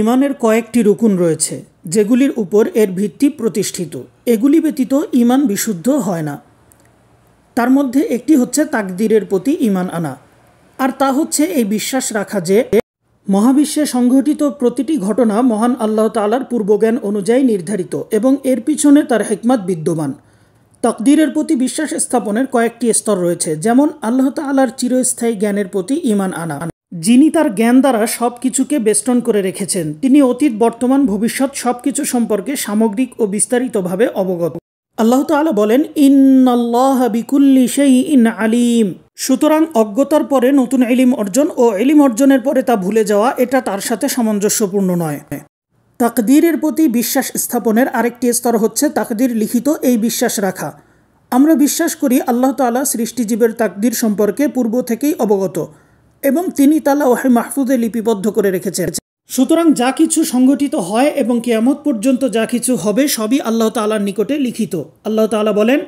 ইমানের কয়েকটি রুকুন রয়েছে যেগুলির উপর এর ভিত্তি প্রতিষ্ঠিত এগুলি ব্যতীত ইমান বিশুদ্ধ হয় না তার মধ্যে একটি হচ্ছে তাকদিরের প্রতি ইমান আনা আর তা হচ্ছে এই বিশ্বাস রাখা যে মহাবিশ্বে সংঘটিত প্রতিটি ঘটনা মহান আল্লাহ তালার পূর্বজ্ঞান অনুযায়ী নির্ধারিত এবং এর পিছনে তার হেকমাত বিদ্যমান তকদিরের প্রতি বিশ্বাস স্থাপনের কয়েকটি স্তর রয়েছে যেমন আল্লাহ তালার চিরস্থায়ী জ্ঞানের প্রতি ইমান আনা যিনি তার জ্ঞান দ্বারা সব কিছুকে বেষ্টন করে রেখেছেন তিনি অতীত বর্তমান ভবিষ্যৎ সব কিছু সম্পর্কে সামগ্রিক ও বিস্তারিতভাবে অবগত আল্লাহ তালা বলেন ইন আল্লাহ বিকুল্লি সেই ইন আলিম সুতরাং অজ্ঞতার পরে নতুন এলিম অর্জন ও এলিম অর্জনের পরে তা ভুলে যাওয়া এটা তার সাথে সামঞ্জস্যপূর্ণ নয় তাকদীরের প্রতি বিশ্বাস স্থাপনের আরেকটি স্তর হচ্ছে তাকদীর লিখিত এই বিশ্বাস রাখা আমরা বিশ্বাস করি আল্লাহ তালা সৃষ্টিজীবের তাকদীর সম্পর্কে পূর্ব থেকেই অবগত এবং তিনি তা লাওহে মাহফুজে লিপিবদ্ধ করে রেখেছেন সুতরাং যা কিছু সংগঠিত হয় এবং কেয়ামত পর্যন্ত যা কিছু হবে সবই আল্লাহ তালার নিকটে লিখিত আল্লাহ তালা বলেন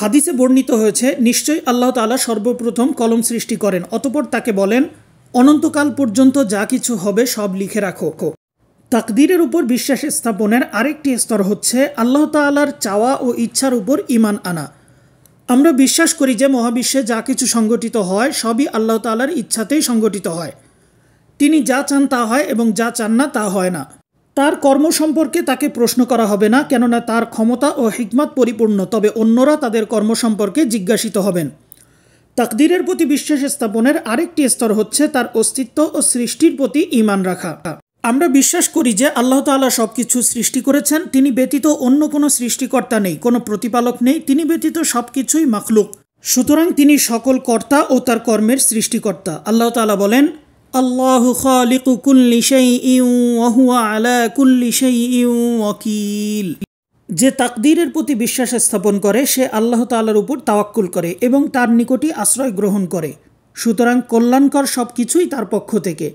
হাদিসে বর্ণিত হয়েছে নিশ্চয়ই আল্লাহ তালা সর্বপ্রথম কলম সৃষ্টি করেন অতপর তাকে বলেন অনন্তকাল পর্যন্ত যা কিছু হবে সব লিখে রাখো তাকদিরের উপর বিশ্বাস স্থাপনের আরেকটি স্তর হচ্ছে আল্লাহ তালার চাওয়া ও ইচ্ছার উপর ইমান আনা আমরা বিশ্বাস করি যে মহাবিশ্বে যা কিছু সংগঠিত হয় সবই আল্লাহ তালার ইচ্ছাতেই সংগঠিত হয় তিনি যা চান তা হয় এবং যা চান না তা হয় না তার কর্ম সম্পর্কে তাকে প্রশ্ন করা হবে না কেননা তার ক্ষমতা ও হিকমত পরিপূর্ণ তবে অন্যরা তাদের কর্ম সম্পর্কে জিজ্ঞাসিত হবেন তাকদিরের প্রতি বিশ্বাস স্থাপনের আরেকটি স্তর হচ্ছে তার অস্তিত্ব ও সৃষ্টির প্রতি ইমান রাখা আমরা বিশ্বাস করি যে আল্লাহ তাআলা সব কিছু সৃষ্টি করেছেন তিনি ব্যতীত অন্য কোনো সৃষ্টিকর্তা নেই কোনো প্রতিপালক নেই তিনি ব্যতীত সব কিছুই মাখলুক সুতরাং তিনি সকল কর্তা ও তার কর্মের সৃষ্টিকর্তা আল্লাহ তাআলা বলেন আল্লাহ খালিকু ইউ ইউ যে তাকদীরের প্রতি বিশ্বাস স্থাপন করে সে আল্লাহ তাআলার উপর তাওয়াক্কুল করে এবং তার নিকটই আশ্রয় গ্রহণ করে সুতরাং কল্যাণকর সব কিছুই তার পক্ষ থেকে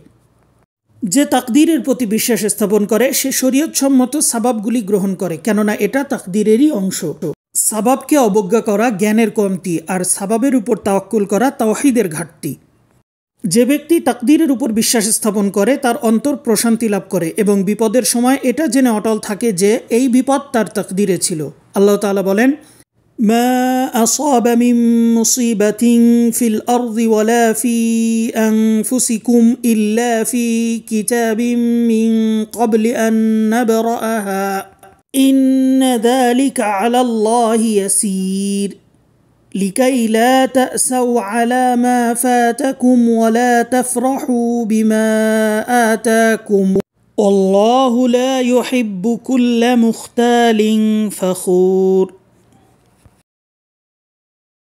যে তাকদিরের প্রতি বিশ্বাস স্থাপন করে সে সম্মত সাবাবগুলি গ্রহণ করে কেননা এটা তাকদীরেরই অংশ সাবাবকে অবজ্ঞা করা জ্ঞানের কমতি আর সাবাবের উপর তাওয়াক্কুল করা তাওহিদের ঘাটতি যে ব্যক্তি তাকদিরের উপর বিশ্বাস স্থাপন করে তার অন্তর প্রশান্তি লাভ করে এবং বিপদের সময় এটা জেনে অটল থাকে যে এই বিপদ তার তাকদিরে ছিল আল্লাহ তালা বলেন ما اصاب من مصيبه في الارض ولا في انفسكم الا في كتاب من قبل ان نبراها ان ذلك على الله يسير لكي لا تاسوا على ما فاتكم ولا تفرحوا بما اتاكم والله لا يحب كل مختال فخور